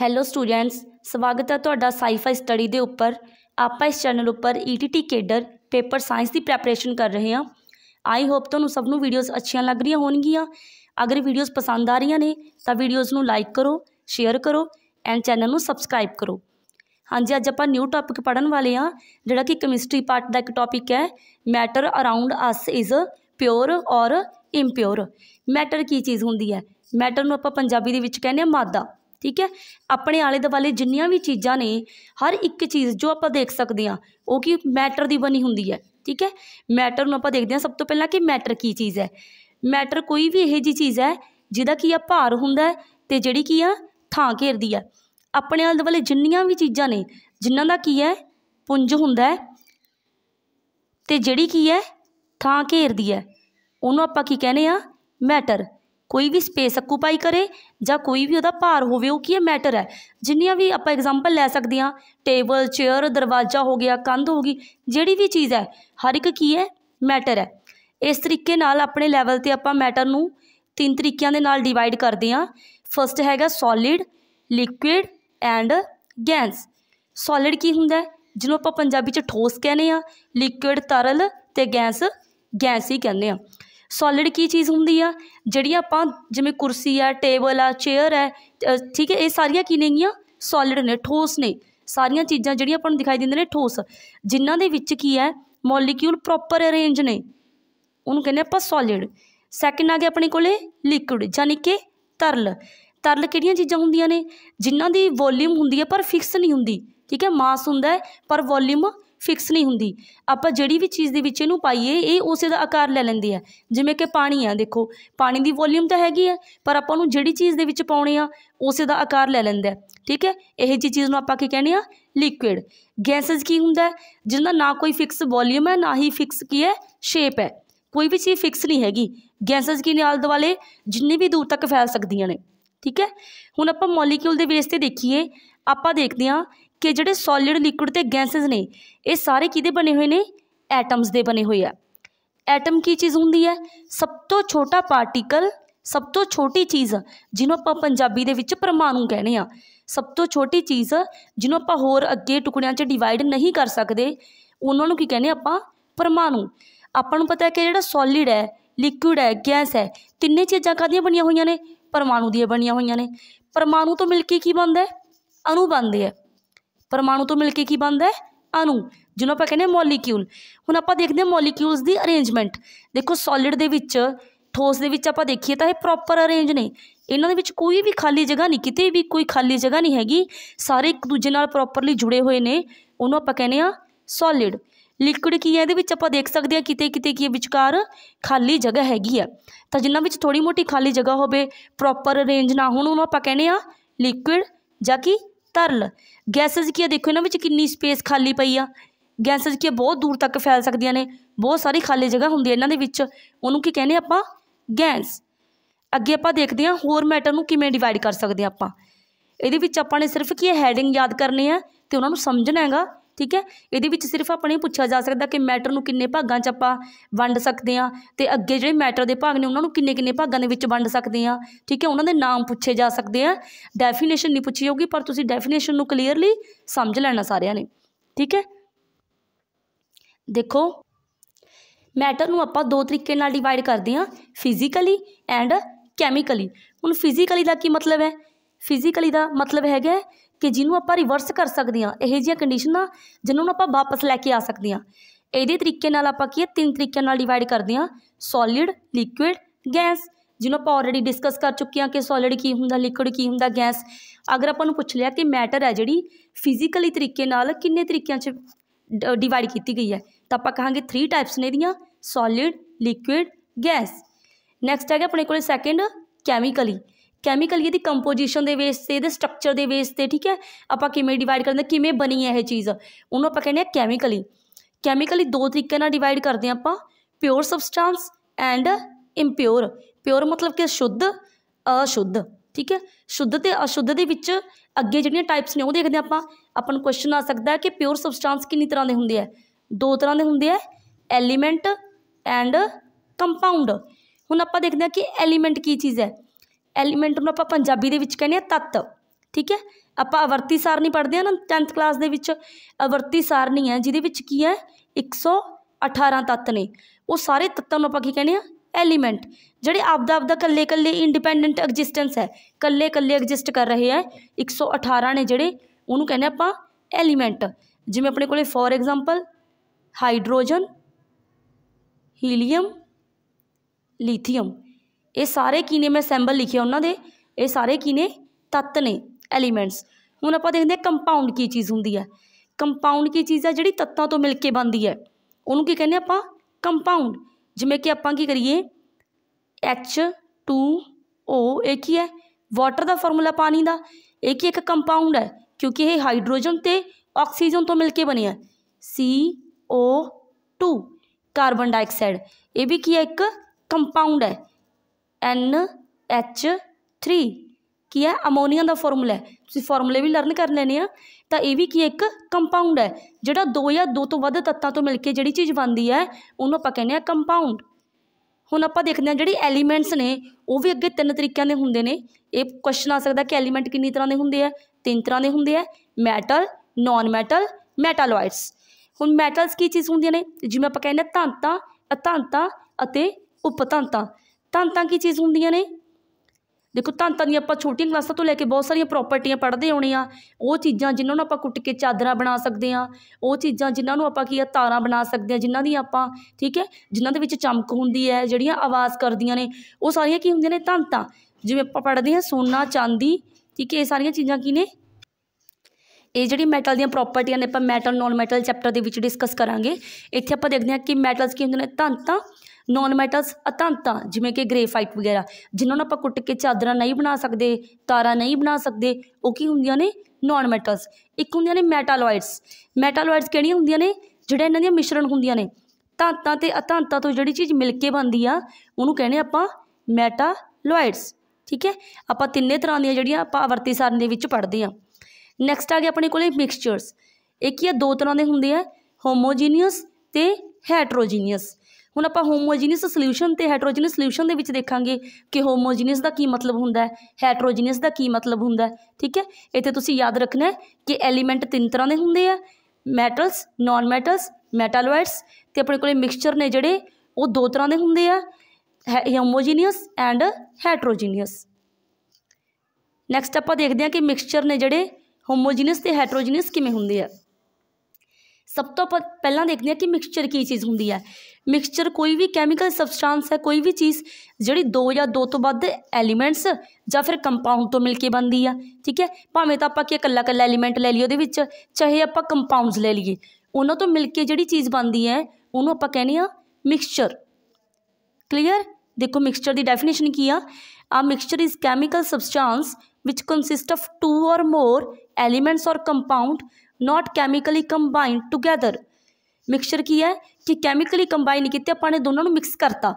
hello students ਸਵਾਗਤ ਹੈ ਤੁਹਾਡਾ ਸਾਈਫਾਈ ਸਟੱਡੀ ਦੇ ਉੱਪਰ ਆਪਾਂ ਇਸ ਚੈਨਲ ਉੱਪਰ ਈਟੀਟੀ ਕੇਡਰ ਪੇਪਰ ਸਾਇੰਸ ਦੀ ਪ੍ਰੈਪਰੇਸ਼ਨ ਕਰ ਰਹੇ ਹਾਂ ਆਈ ਹੋਪ ਤੁਹਾਨੂੰ ਸਭ ਨੂੰ ਵੀਡੀਓਜ਼ ਅੱਛੀਆਂ ਲੱਗ ਰਹੀਆਂ ਹੋਣਗੀਆਂ ਅਗਰ ਵੀਡੀਓਜ਼ ਪਸੰਦ ਆ ਰਹੀਆਂ ਨੇ ਤਾਂ ਵੀਡੀਓਜ਼ ਨੂੰ ਲਾਈਕ ਕਰੋ ਸ਼ੇਅਰ ਕਰੋ ਐਂਡ ਚੈਨਲ ਨੂੰ ਸਬਸਕ੍ਰਾਈਬ ਕਰੋ ਹਾਂਜੀ ਅੱਜ ਆਪਾਂ ਨਿਊ ਟਾਪਿਕ ਪੜਨ ਵਾਲੇ ਆ ਜਿਹੜਾ ਕਿ ਕੈਮਿਸਟਰੀ ਪਾਰਟ ਦਾ ਇੱਕ ਟਾਪਿਕ ਹੈ matter around us is pure ਔਰ ਇੰਪਿਓਰ ਮੈਟਰ ਕੀ ਚੀਜ਼ ਹੁੰਦੀ ਹੈ ਮੈਟਰ ਨੂੰ ਆਪਾਂ ਪੰਜਾਬੀ ਦੇ ਵਿੱਚ ਕਹਿੰਦੇ ਆ ਮਾਦਾ ਠੀਕ ਹੈ ਆਪਣੇ ਆਲੇ ਦੁਆਲੇ ਜਿੰਨੀਆਂ ਵੀ ਚੀਜ਼ਾਂ ਨੇ ਹਰ ਇੱਕ ਚੀਜ਼ ਜੋ ਆਪਾਂ ਦੇਖ ਸਕਦੇ ਹਾਂ ਉਹ ਕੀ ਮੈਟਰ ਦੀ ਬਣੀ ਹੁੰਦੀ ਹੈ ਠੀਕ ਹੈ ਮੈਟਰ ਨੂੰ ਆਪਾਂ ਦੇਖਦੇ ਹਾਂ ਸਭ ਤੋਂ ਪਹਿਲਾਂ ਕਿ ਮੈਟਰ ਕੀ ਚੀਜ਼ ਹੈ ਮੈਟਰ ਕੋਈ ਵੀ ਇਹੋ ਜੀ ਚੀਜ਼ ਹੈ ਜਿਹਦਾ ਕੀ ਆ ਭਾਰ ਹੁੰਦਾ ਤੇ ਜਿਹੜੀ ਕੀ ਆ ਥਾਂ ਘੇਰਦੀ ਹੈ ਆਪਣੇ ਆਲੇ ਦੁਆਲੇ ਜਿੰਨੀਆਂ ਵੀ ਚੀਜ਼ਾਂ ਨੇ ਜਿਨ੍ਹਾਂ ਦਾ ਕੀ ਹੈ ਪੁੰਜ ਹੁੰਦਾ ਤੇ ਜਿਹੜੀ ਕੀ ਹੈ ਥਾਂ ਘੇਰਦੀ ਹੈ ਉਹਨੂੰ ਆਪਾਂ ਕੀ ਕਹਿੰਦੇ ਆ ਮੈਟਰ ਕੋਈ ਵੀ ਸਪੇਸ ਅਕੂਪਾਈ ਕਰੇ ਜਾਂ ਕੋਈ ਵੀ ਉਹਦਾ ਭਾਰ ਹੋਵੇ ਉਹ ਕੀ ਹੈ ਮੈਟਰ ਹੈ ਜਿੰਨੀਆਂ ਵੀ ਆਪਾਂ ਐਗਜ਼ਾਮਪਲ ਲੈ ਸਕਦੇ ਹਾਂ ਟੇਬਲ ਚੇਅਰ ਦਰਵਾਜ਼ਾ ਹੋ ਗਿਆ ਕੰਧ ਹੋ ਗਈ ਜਿਹੜੀ ਵੀ ਚੀਜ਼ ਹੈ ਹਰ ਇੱਕ ਕੀ ਹੈ ਮੈਟਰ ਹੈ ਇਸ ਤਰੀਕੇ ਨਾਲ ਆਪਣੇ ਲੈਵਲ ਤੇ ਆਪਾਂ ਮੈਟਰ ਨੂੰ ਤਿੰਨ ਤਰੀਕਿਆਂ ਦੇ ਨਾਲ ਡਿਵਾਈਡ ਕਰਦੇ ਹਾਂ ਫਰਸਟ ਹੈਗਾ solid liquid and gas solid ਕੀ ਹੁੰਦਾ ਹੈ ਜਿਹਨੂੰ ਆਪਾਂ ਪੰਜਾਬੀ ਚ ਠੋਸ ਕਹਿੰਦੇ ਆ ਲਿਕੁਇਡ ਤਰਲ ਤੇ ਗੈਸ ਗੈਸ ਹੀ ਕਹਿੰਦੇ ਆ ਸੋਲਿਡ ਕੀ ਚੀਜ਼ ਹੁੰਦੀ ਆ ਜਿਹੜੀ ਆਪਾਂ ਜਿਵੇਂ ਕੁਰਸੀ ਆ ਟੇਬਲ ਆ ਚੇਅਰ ਹੈ ਠੀਕ ਹੈ ਇਹ ਸਾਰੀਆਂ ਕੀ ਨੇਗੀਆਂ ਸੋਲਿਡ ਨੇ ਠੋਸ ਨੇ ਸਾਰੀਆਂ ਚੀਜ਼ਾਂ ਜਿਹੜੀਆਂ ਆਪਾਂ ਨੂੰ ਦਿਖਾਈ ਦਿੰਦੇ ਨੇ ਠੋਸ ਜਿਨ੍ਹਾਂ ਦੇ ਵਿੱਚ ਕੀ ਹੈ ਮੋਲੀਕਿਊਲ ਪ੍ਰੋਪਰ ਅਰੇਂਜ ਨੇ ਉਹਨੂੰ ਕਹਿੰਦੇ ਆਪਾਂ ਸੋਲਿਡ ਸੈਕਿੰਡ ਆ ਗਿਆ ਆਪਣੇ ਕੋਲੇ ਲਿਕਵਿਡ ਯਾਨੀ ਕਿ ਤਰਲ ਤਰਲ ਕਿਹੜੀਆਂ ਚੀਜ਼ਾਂ ਹੁੰਦੀਆਂ ਨੇ ਜਿਨ੍ਹਾਂ ਦੀ ਵੋਲਿਊਮ ਹੁੰਦੀ ਹੈ ਪਰ ਫਿਕਸ ਨਹੀਂ ਹੁੰਦੀ ਠੀਕ ਹੈ ਮਾਸ ਹੁੰਦਾ ਪਰ ਵੋਲਿਊਮ ਫਿਕਸ ਨਹੀਂ ਹੁੰਦੀ ਆਪਾਂ ਜਿਹੜੀ ਵੀ ਚੀਜ਼ ਦੇ ਵਿੱਚ ਇਹਨੂੰ ਪਾਈਏ ਇਹ ਉਸੇ ਦਾ ਆਕਾਰ ਲੈ ਲੈਂਦੀ ਹੈ ਜਿਵੇਂ ਕਿ ਪਾਣੀ ਆ ਦੇਖੋ ਪਾਣੀ ਦੀ ਵੋਲਿਊਮ ਤਾਂ ਹੈਗੀ ਹੈ ਪਰ ਆਪਾਂ ਉਹਨੂੰ ਜਿਹੜੀ ਚੀਜ਼ ਦੇ ਵਿੱਚ ਪਾਉਣੇ ਆ ਉਸੇ ਦਾ ਆਕਾਰ ਲੈ ਲੈਂਦਾ ਠੀਕ ਹੈ ਇਹ ਜੀ ਚੀਜ਼ ਨੂੰ ਆਪਾਂ ਕੀ ਕਹਿੰਦੇ ਆ ਲਿਕੁਇਡ ਗੈਸਸ ਕੀ ਹੁੰਦਾ ਜਿਹਦਾ ਨਾ ਕੋਈ ਫਿਕਸ ਵੋਲਿਊਮ ਹੈ ਨਾ ਹੀ ਫਿਕਸ ਕੀ ਹੈ ਸ਼ੇਪ ਹੈ ਕੋਈ ਵੀ ਚੀਜ਼ ਫਿਕਸ ਨਹੀਂ ਹੈਗੀ ਗੈਸਸ ਕੀ ਨਾਲ ਦਵਾਲੇ ਜਿੰਨੀ ਵੀ ਦੂਰ ਤੱਕ ਫੈਲ ਸਕਦੀਆਂ ਨੇ ਠੀਕ ਹੈ ਹੁਣ ਆਪਾਂ ਮੋਲੀਕਿਊਲ ਦੇ ਬੇਸ ਤੇ ਦੇਖੀਏ ਆਪਾਂ ਦੇਖਦੇ ਆਂ ਕਿ ਜਿਹੜੇ ਸੋਲਿਡ ਲਿਕਵਿਡ ਤੇ ਗੈਸਸ ਨੇ ਇਹ ਸਾਰੇ ਕਿਹਦੇ ਬਣੇ ਹੋਏ ਨੇ ਐਟਮਸ ਦੇ ਬਣੇ ਹੋਏ ਆ ਐਟਮ ਕੀ ਚੀਜ਼ ਹੁੰਦੀ ਹੈ ਸਭ ਤੋਂ ਛੋਟਾ ਪਾਰਟੀਕਲ ਸਭ ਤੋਂ ਛੋਟੀ ਚੀਜ਼ ਜਿਹਨੂੰ ਆਪਾਂ ਪੰਜਾਬੀ ਦੇ ਵਿੱਚ ਪਰਮਾਣੂ ਕਹਿੰਦੇ ਆ ਸਭ ਤੋਂ ਛੋਟੀ ਚੀਜ਼ ਜਿਹਨੂੰ ਆਪਾਂ ਹੋਰ ਅੱਗੇ ਟੁਕੜਿਆਂ 'ਚ ਡਿਵਾਈਡ ਨਹੀਂ ਕਰ ਸਕਦੇ ਉਹਨਾਂ ਨੂੰ ਕੀ ਕਹਿੰਦੇ ਆਪਾਂ ਪਰਮਾਣੂ ਆਪਾਂ ਨੂੰ ਪਤਾ ਹੈ ਕਿ ਜਿਹੜਾ ਸੋਲਿਡ ਹੈ ਲਿਕਵਿਡ ਹੈ ਗੈਸ ਹੈ ਤਿੰਨੇ ਚੀਜ਼ਾਂ ਕਾਦੀਆਂ ਬਣੀਆਂ ਹੋਈਆਂ ਨੇ ਪਰਮਾਣੂ ਦੀਆਂ ਬਣੀਆਂ ਹੋਈਆਂ ਨੇ ਪਰਮਾਣੂ ਤੋਂ ਮਿਲ ਕੇ ਕੀ ਬਣਦਾ ਹੈ ਅਣੂ ਬਣਦੇ ਆ ਪਰਮਾਣੂ ਤੋਂ ਮਿਲ ਕੇ ਕੀ ਬਣਦਾ ਹੈ ਅਣੂ ਜਿਹਨੂੰ ਆਪਾਂ ਕਹਿੰਦੇ ਮੋਲੀਕਿਊਲ ਹੁਣ ਆਪਾਂ ਦੇਖਦੇ ਹਾਂ ਮੋਲੀਕਿਊਲਸ ਦੀ ਅਰੇਂਜਮੈਂਟ ਦੇਖੋ ਸੋਲਿਡ ਦੇ ਵਿੱਚ ਠੋਸ ਦੇ ਵਿੱਚ ਆਪਾਂ ਦੇਖੀਏ ਤਾਂ ਇਹ ਪ੍ਰੋਪਰ ਅਰੇਂਜ ਨੇ ਇਹਨਾਂ ਦੇ ਵਿੱਚ ਕੋਈ ਵੀ ਖਾਲੀ ਜਗ੍ਹਾ ਨਹੀਂ ਕਿਤੇ ਵੀ ਕੋਈ ਖਾਲੀ ਜਗ੍ਹਾ ਨਹੀਂ ਹੈਗੀ ਸਾਰੇ ਇੱਕ ਦੂਜੇ ਨਾਲ ਪ੍ਰੋਪਰਲੀ ਜੁੜੇ ਹੋਏ ਨੇ ਉਹਨੂੰ ਆਪਾਂ ਕਹਿੰਦੇ ਆ ਸੋਲਿਡ ਲਿਕੁਇਡ ਕੀ ਹੈ ਇਹਦੇ ਵਿੱਚ ਆਪਾਂ ਦੇਖ ਸਕਦੇ ਆ ਕਿਤੇ ਕਿਤੇ ਕੀ ਵਿਚਕਾਰ ਖਾਲੀ ਜਗ੍ਹਾ ਹੈਗੀ ਆ ਤਾਂ ਜਿੰਨਾਂ ਵਿੱਚ ਥੋੜੀ ਮੋਟੀ ਖਾਲੀ ਜਗ੍ਹਾ ਹੋਵੇ ਪ੍ਰੋਪਰ ਅਰੇਂਜ ਨਾ ਹੋਣ ਉਹਨੂੰ ਆਪਾਂ ਕਹਿੰਦੇ ਆ ਲਿਕੁਇਡ ਜਾਂ ਕਿ ਤਰਲ ਗੈਸਸ ਕੀ ਆ ਦੇਖੋ ਇਹਨਾਂ ਵਿੱਚ ਕਿੰਨੀ ਸਪੇਸ ਖਾਲੀ ਪਈ ਆ ਗੈਸਸ ਕੀ ਬਹੁਤ ਦੂਰ ਤੱਕ ਫੈਲ ਸਕਦੀਆਂ ਨੇ ਬਹੁਤ ਸਾਰੀ ਖਾਲੀ ਜਗ੍ਹਾ ਹੁੰਦੀ ਹੈ ਇਹਨਾਂ ਦੇ ਵਿੱਚ ਉਹਨੂੰ ਕੀ ਕਹਿੰਦੇ ਆਪਾਂ ਗੈਸ ਅੱਗੇ ਆਪਾਂ ਦੇਖਦੇ ਹਾਂ ਹੋਰ ਮੈਟਰ ਨੂੰ ਕਿਵੇਂ ਡਿਵਾਈਡ ਕਰ ਸਕਦੇ ਆ ਆਪਾਂ ਇਹਦੇ ਵਿੱਚ ਆਪਾਂ ਨੇ ਸਿਰਫ ਕੀ ਹੈਡਿੰਗ ਯਾਦ ਕਰਨੀ ਹੈ ਤੇ ਉਹਨਾਂ ਨੂੰ ਸਮਝਣਾ ਹੈਗਾ ਠੀਕ ਹੈ ਇਹਦੇ ਵਿੱਚ ਸਿਰਫ ਆਪਣੇ ਪੁੱਛਿਆ ਜਾ ਸਕਦਾ ਕਿ ਮੈਟਰ ਨੂੰ ਕਿੰਨੇ ਭਾਗਾਂ 'ਚ ਆਪਾਂ ਵੰਡ ਸਕਦੇ ਆ ਤੇ ਅੱਗੇ ਜਿਹੜੇ ਮੈਟਰ ਦੇ ਭਾਗ ਨੇ ਉਹਨਾਂ ਨੂੰ ਕਿੰਨੇ ਕਿੰਨੇ ਭਾਗਾਂ ਦੇ ਵਿੱਚ ਵੰਡ ਸਕਦੇ ਆ ਠੀਕ ਹੈ ਉਹਨਾਂ ਦੇ ਨਾਮ ਪੁੱਛੇ ਜਾ ਸਕਦੇ ਆ ਡੈਫੀਨੇਸ਼ਨ ਨਹੀਂ ਪੁੱਛੀ ਹੋਊਗੀ ਪਰ ਤੁਸੀਂ ਡੈਫੀਨੇਸ਼ਨ ਨੂੰ ਕਲੀਅਰਲੀ ਸਮਝ ਲੈਣਾ ਸਾਰਿਆਂ ਨੇ ਠੀਕ ਹੈ ਦੇਖੋ ਮੈਟਰ ਨੂੰ ਆਪਾਂ ਦੋ ਤਰੀਕੇ ਨਾਲ ਡਿਵਾਈਡ ਕਰਦੇ ਆ ਫਿਜ਼ੀਕਲੀ ਐਂਡ ਕੈਮੀਕਲੀ ਹੁਣ ਫਿਜ਼ੀਕਲੀ ਦਾ ਕੀ ਮਤਲਬ ਹੈ ਫਿਜ਼ੀਕਲੀ ਦਾ ਮਤਲਬ ਹੈਗਾ ਕਿ ਜਿਹਨੂੰ ਆਪਾਂ ਰਿਵਰਸ ਕਰ ਸਕਦੇ ਹਾਂ ਇਹੋ ਜਿਹੀਆਂ ਕੰਡੀਸ਼ਨਾਂ ਜਿਹਨੂੰ ਨੂੰ ਆਪਾਂ ਵਾਪਸ ਲੈ ਕੇ ਆ ਸਕਦੇ ਹਾਂ ਇਹਦੇ ਤਰੀਕੇ ਨਾਲ ਆਪਾਂ ਕੀ ਹੈ ਤਿੰਨ ਤਰੀਕਿਆਂ ਨਾਲ ਡਿਵਾਈਡ ਕਰਦੇ ਹਾਂ ਸੋਲਿਡ ਲਿਕੁਇਡ ਗੈਸ ਜਿਹਨੂੰ ਆਪਾਂ ਆਲਰੇਡੀ ਡਿਸਕਸ ਕਰ ਚੁੱਕੇ ਹਾਂ ਕਿ ਸੋਲਿਡ ਕੀ ਹੁੰਦਾ ਲਿਕੁਇਡ ਕੀ ਹੁੰਦਾ ਗੈਸ ਅਗਰ ਆਪਾਂ ਨੂੰ ਪੁੱਛ ਲਿਆ ਕਿ ਮੈਟਰ ਹੈ ਜਿਹੜੀ ਫਿਜ਼ੀਕਲੀ ਤਰੀਕੇ ਨਾਲ ਕਿੰਨੇ ਤਰੀਕਿਆਂ 'ਚ ਡਿਵਾਈਡ ਕੀਤੀ ਗਈ ਹੈ ਤਾਂ ਆਪਾਂ ਕਹਾਂਗੇ 3 ਟਾਈਪਸ ਨੇ ਇਹਦੀਆਂ ਸੋਲਿਡ ਲਿਕੁਇਡ ਗੈਸ ਨੈਕਸਟ ਹੈਗਾ ਆਪਣੇ ਕੋਲੇ ਸੈਕੰਡ ਕੈਮੀਕਲੀ कैमिकल यदि कंपोजिशन बेस से ये स्ट्रक्चर के बेस से ठीक है आप किमें डिवाइड करते किमें बनी है यह चीज़ उन्होंने आप कहने कैमिकली कैमिकली दो तरीके डिवाइड करते हैं आप pure substance and impure pure मतलब कि शुद्ध अशुद्ध ठीक है शुद्ध तो अशुद्ध के अगे जाइप्स ने वो देखते आप क्वेश्चन आ सकता है कि प्योर सबसटांस कि तरह के होंगे है दो तरह के होंगे है एलीमेंट एंड कंपाउंड हूँ आप देखते हैं कि एलीमेंट की चीज़ है ਐਲੀਮੈਂਟ ਨੂੰ ਆਪਾਂ ਪੰਜਾਬੀ ਦੇ ਵਿੱਚ ਕਹਿੰਦੇ ਆ ਤੱਤ ਠੀਕ ਹੈ ਆਪਾਂ ਅਵਰਤੀ ਸਾਰਣੀ ਪੜ੍ਹਦੇ ਆ ਨਾ 10th ਕਲਾਸ ਦੇ ਵਿੱਚ ਅਵਰਤੀ ਸਾਰਣੀ ਹੈ ਜਿਹਦੇ ਵਿੱਚ ਕੀ ਹੈ 118 ਤੱਤ ਨੇ ਉਹ ਸਾਰੇ ਤੱਤਾਂ ਨੂੰ ਆਪਾਂ ਕੀ ਕਹਿੰਦੇ ਆ ਐਲੀਮੈਂਟ ਜਿਹੜੇ ਆਪਦਾ ਆਪਦਾ ਕੱਲੇ ਕੱਲੇ ਇੰਡੀਪੈਂਡੈਂਟ ਐਗਜ਼ਿਸਟੈਂਸ ਹੈ ਕੱਲੇ ਕੱਲੇ ਐਗਜ਼ਿਸਟ ਕਰ ਰਹੇ ਹੈ 118 ਨੇ ਜਿਹੜੇ ਉਹਨੂੰ ਕਹਿੰਦੇ ਆਪਾਂ ਐਲੀਮੈਂਟ ਜਿਵੇਂ ਆਪਣੇ ਕੋਲੇ for example hydrogen helium lithium ਇਹ ਸਾਰੇ ਕੀ ਨੇ ਮੈਂ ਸੈਂਬਲ ਲਿਖਿਆ ਉਹਨਾਂ ਦੇ ਇਹ ਸਾਰੇ ਕੀ ਨੇ ਤੱਤ ਨੇ ਐਲੀਮੈਂਟਸ ਹੁਣ ਆਪਾਂ ਦੇਖਦੇ ਹਾਂ ਕੰਪਾਊਂਡ ਕੀ ਚੀਜ਼ ਹੁੰਦੀ ਹੈ ਕੰਪਾਊਂਡ ਕੀ ਚੀਜ਼ ਹੈ ਜਿਹੜੀ ਤੱਤਾਂ ਤੋਂ ਮਿਲ ਕੇ ਬਣਦੀ ਹੈ ਉਹਨੂੰ ਕੀ ਕਹਿੰਦੇ ਆਪਾਂ ਕੰਪਾਊਂਡ ਜਿਵੇਂ ਕਿ ਆਪਾਂ ਕੀ ਕਰੀਏ H2O ਇਹ ਕੀ ਹੈ ਵਾਟਰ ਦਾ ਫਾਰਮੂਲਾ ਪਾਣੀ ਦਾ ਇਹ ਕੀ ਇੱਕ ਕੰਪਾਊਂਡ ਹੈ ਕਿਉਂਕਿ ਇਹ ਹਾਈਡਰੋਜਨ ਤੇ ਆਕਸੀਜਨ ਤੋਂ ਮਿਲ ਕੇ ਬਣਿਆ ਹੈ CO2 ਕਾਰਬਨ ਡਾਈਆਕਸਾਈਡ ਇਹ ਵੀ ਕੀ ਹੈ ਇੱਕ ਕੰਪਾਊਂਡ ਹੈ ਐਨ ਐਚ 3 ਕੀ ਹੈ ਅਮੋਨੀਆ ਦਾ ਫਾਰਮੂਲਾ ਹੈ ਤੁਸੀਂ ਫਾਰਮੂਲੇ ਵੀ ਲਰਨ ਕਰ ਲੈਣੇ ਆ ਤਾਂ ਇਹ ਵੀ ਕੀ ਇੱਕ ਕੰਪਾਊਂਡ ਹੈ ਜਿਹੜਾ ਦੋ ਜਾਂ ਦੋ ਤੋਂ ਵੱਧ ਤੱਤਾਂ ਤੋਂ ਮਿਲ ਕੇ ਜਿਹੜੀ ਚੀਜ਼ ਬਣਦੀ ਹੈ ਉਹਨੂੰ ਆਪਾਂ ਕਹਿੰਦੇ ਆ ਕੰਪਾਊਂਡ ਹੁਣ ਆਪਾਂ ਦੇਖਦੇ ਆ ਜਿਹੜੇ ਐਲੀਮੈਂਟਸ ਨੇ ਉਹ ਵੀ ਅੱਗੇ ਤਿੰਨ ਤਰੀਕਿਆਂ ਦੇ ਹੁੰਦੇ ਨੇ ਇਹ ਕੁਐਸਚਨ ਆ ਸਕਦਾ ਕਿ ਐਲੀਮੈਂਟ ਕਿੰਨੀ ਤਰ੍ਹਾਂ ਦੇ ਹੁੰਦੇ ਆ ਤਿੰਨ ਤਰ੍ਹਾਂ ਦੇ ਹੁੰਦੇ ਆ ਮੈਟਲ ਨਾਨ ਮੈਟਲ ਮੈਟਾਲੋਇਡਸ ਹੁਣ ਮੈਟਲਸ ਕੀ ਚੀਜ਼ ਹੁੰਦੀਆਂ ਨੇ ਜਿਵੇਂ ਆਪਾਂ ਕਹਿੰਦੇ ਧੰਤਾਂ ਅਧਾਤਾਂ ਅਤੇ ਉਪਧੰਤਾਂ ਤਾਂ ਤਾਂ ਕੀ ਚੀਜ਼ ਹੁੰਦੀਆਂ ਨੇ ਦੇਖੋ ਤਾਂ ਤਾਂ ਦੀ ਆਪਾਂ ਛੋਟੀਆਂ ਕਲਾਸਾਂ ਤੋਂ ਲੈ ਕੇ ਬਹੁਤ ਸਾਰੀਆਂ ਪ੍ਰਾਪਰਟੀਆਂ ਪੜ੍ਹਦੇ ਆਉਣੇ ਆ ਉਹ ਚੀਜ਼ਾਂ ਜਿਨ੍ਹਾਂ ਨੂੰ ਆਪਾਂ ਕੁੱਟ ਕੇ ਚਾਦਰਾਂ ਬਣਾ ਸਕਦੇ ਆ ਉਹ ਚੀਜ਼ਾਂ ਜਿਨ੍ਹਾਂ ਨੂੰ ਆਪਾਂ ਕੀ ਆ ਤਾਰਾਂ ਬਣਾ ਸਕਦੇ ਆ ਜਿਨ੍ਹਾਂ ਦੀ ਆਪਾਂ ਠੀਕ ਹੈ ਜਿਨ੍ਹਾਂ ਦੇ ਵਿੱਚ ਚਮਕ ਹੁੰਦੀ ਹੈ ਜਿਹੜੀਆਂ ਆਵਾਜ਼ ਕਰਦੀਆਂ ਨੇ ਉਹ ਸਾਰੀਆਂ ਕੀ ਹੁੰਦੀਆਂ ਨੇ ਤਾਂ ਤਾਂ ਜਿਵੇਂ ਆਪਾਂ ਪੜ੍ਹਦੇ ਆ ਸੋਨਾ ਚਾਂਦੀ ਠੀਕ ਹੈ ਇਹ ਸਾਰੀਆਂ ਚੀਜ਼ਾਂ ਕੀ ਨੇ ਇਹ ਜਿਹੜੀ ਮੈਟਲ ਦੀਆਂ ਪ੍ਰਾਪਰਟੀਆਂ ਨੇ ਆਪਾਂ ਮੈਟਲ ਨਾਨ ਮੈਟਲ ਚੈਪਟਰ ਦੇ ਵਿੱਚ ਡਿਸਕਸ ਕਰਾਂਗੇ ਇੱਥੇ ਆਪਾਂ ਦੇਖਦੇ ਹਾਂ ਕਿ ਮੈਟਲਸ ਕੀ ਹੁੰਦੇ ਨੇ ਤਾਂ ਨੌਨ ਮੈਟਲਸ ਅਤੰਤਾਂ ਜਿਵੇਂ ਕਿ ਗ੍ਰੇਫਾਈਟ ਵਗੈਰਾ ਜਿਨ੍ਹਾਂ ਨੂੰ ਆਪਾਂ ਕੁੱਟ ਕੇ ਚਾਦਰਾਂ ਨਹੀਂ ਬਣਾ ਸਕਦੇ ਤਾਰਾਂ ਨਹੀਂ ਬਣਾ ਸਕਦੇ ਉਹ ਕੀ ਹੁੰਦੀਆਂ ਨੇ ਨੌਨ ਮੈਟਲਸ ਇੱਕ ਹੁੰਦੀਆਂ ਨੇ ਮੈਟਾਲੋਇਡਸ ਮੈਟਾਲੋਇਡਸ ਕਿਹੜੀਆਂ ਹੁੰਦੀਆਂ ਨੇ ਜਿਹੜੇ ਇਹਨਾਂ ਦੀਆਂ ਮਿਸ਼ਰਣ ਹੁੰਦੀਆਂ ਨੇ ਧਾਤਾਂ ਤੇ ਅਧਾਤਾਂ ਤੋਂ ਜਿਹੜੀ ਚੀਜ਼ ਮਿਲ ਕੇ ਬਣਦੀ ਆ ਉਹਨੂੰ ਕਹਿੰਦੇ ਆਪਾਂ ਮੈਟਾਲੋਇਡਸ ਠੀਕ ਹੈ ਆਪਾਂ ਤਿੰਨੇ ਤਰ੍ਹਾਂ ਦੀਆਂ ਜਿਹੜੀਆਂ ਆਪਾਂ ਆਵਰਤੀ ਸਾਰਣੀ ਦੇ ਵਿੱਚ ਪੜ੍ਹਦੇ ਆ ਨੈਕਸਟ ਆ ਗਿਆ ਆਪਣੇ ਕੋਲੇ ਮਿਕਸਚਰਸ ਇਹ ਕੀ ਆ ਦੋ ਤਰ੍ਹਾਂ ਦੇ ਹੁੰਦੇ ਆ ਹੋਮੋਜੀਨੀਅਸ ਤੇ ਹੈਟਰੋਜੀਨੀਅਸ ਹੁਣ ਆਪਾਂ ਹੋਮੋਜੀਨਸ ਸੋਲੂਸ਼ਨ ਤੇ ਹੈਟਰੋਜੀਨਸ ਸੋਲੂਸ਼ਨ ਦੇ ਵਿੱਚ ਦੇਖਾਂਗੇ ਕਿ ਹੋਮੋਜੀਨਸ ਦਾ ਕੀ ਮਤਲਬ ਹੁੰਦਾ ਹੈ ਹੈਟਰੋਜੀਨਸ ਦਾ ਕੀ ਮਤਲਬ ਹੁੰਦਾ ਹੈ ਠੀਕ ਹੈ ਇੱਥੇ ਤੁਸੀਂ ਯਾਦ ਰੱਖਣਾ ਹੈ ਕਿ ਐਲੀਮੈਂਟ ਤਿੰਨ ਤਰ੍ਹਾਂ ਦੇ ਹੁੰਦੇ ਆ ਮੈਟਲਸ ਨਾਨ ਮੈਟਲਸ ਮੈਟਲੋਇਡਸ ਤੇ ਆਪਣੇ ਕੋਲੇ ਮਿਕਸਚਰ ਨੇ ਜਿਹੜੇ ਉਹ ਦੋ ਤਰ੍ਹਾਂ ਦੇ ਹੁੰਦੇ ਆ ਹੋਮੋਜੀਨਸ ਐਂਡ ਹੈਟਰੋਜੀਨਸ ਨੈਕਸਟ ਆਪਾਂ ਦੇਖਦੇ ਹਾਂ ਕਿ ਮਿਕਸਚਰ ਨੇ ਜਿਹੜੇ ਹੋਮੋਜੀਨਸ ਤੇ ਹੈਟਰੋਜੀਨਸ ਕਿਵੇਂ ਹੁੰਦੇ ਆ ਸਭ ਤੋਂ ਪਹਿਲਾਂ ਦੇਖਦੇ ਹਾਂ ਕਿ ਮਿਕਸਚਰ ਕੀ ਚੀਜ਼ ਹੁੰਦੀ ਹੈ ਮਿਕਸਚਰ ਕੋਈ ਵੀ ਕੈਮੀਕਲ ਸਬਸਟੈਂਸ ਹੈ ਕੋਈ ਵੀ ਚੀਜ਼ ਜਿਹੜੀ ਦੋ ਜਾਂ ਦੋ ਤੋਂ ਵੱਧ ਐਲੀਮੈਂਟਸ ਜਾਂ ਫਿਰ ਕੰਪਾਊਂਡ ਤੋਂ ਮਿਲ ਕੇ ਬਣਦੀ ਆ ਠੀਕ ਹੈ ਭਾਵੇਂ ਤਾਂ ਆਪਾਂ ਕਿ ਇਕੱਲਾ ਇਕੱਲਾ ਐਲੀਮੈਂਟ ਲੈ ਲਈਏ ਉਹਦੇ ਵਿੱਚ ਚਾਹੇ ਆਪਾਂ ਕੰਪਾਊਂਡਸ ਲੈ ਲਈਏ ਉਹਨਾਂ ਤੋਂ ਮਿਲ ਕੇ ਜਿਹੜੀ ਚੀਜ਼ ਬਣਦੀ ਹੈ ਉਹਨੂੰ ਆਪਾਂ ਕਹਿੰਦੇ ਆ ਮਿਕਸਚਰ ਕਲੀਅਰ ਦੇਖੋ ਮਿਕਸਚਰ ਦੀ ਡੈਫੀਨੇਸ਼ਨ ਕੀ ਆ ਆ mixture is chemical substance which consist of two or more elements or compound not chemically combined together mixture ਕੀ ਹੈ ਕਿ ਕੈਮੀਕਲੀ ਕੰਬਾਈਨ ਕੀਤੇ ਆਪਾਂ ਨੇ ਦੋਨਾਂ ਨੂੰ ਮਿਕਸ ਕਰਤਾ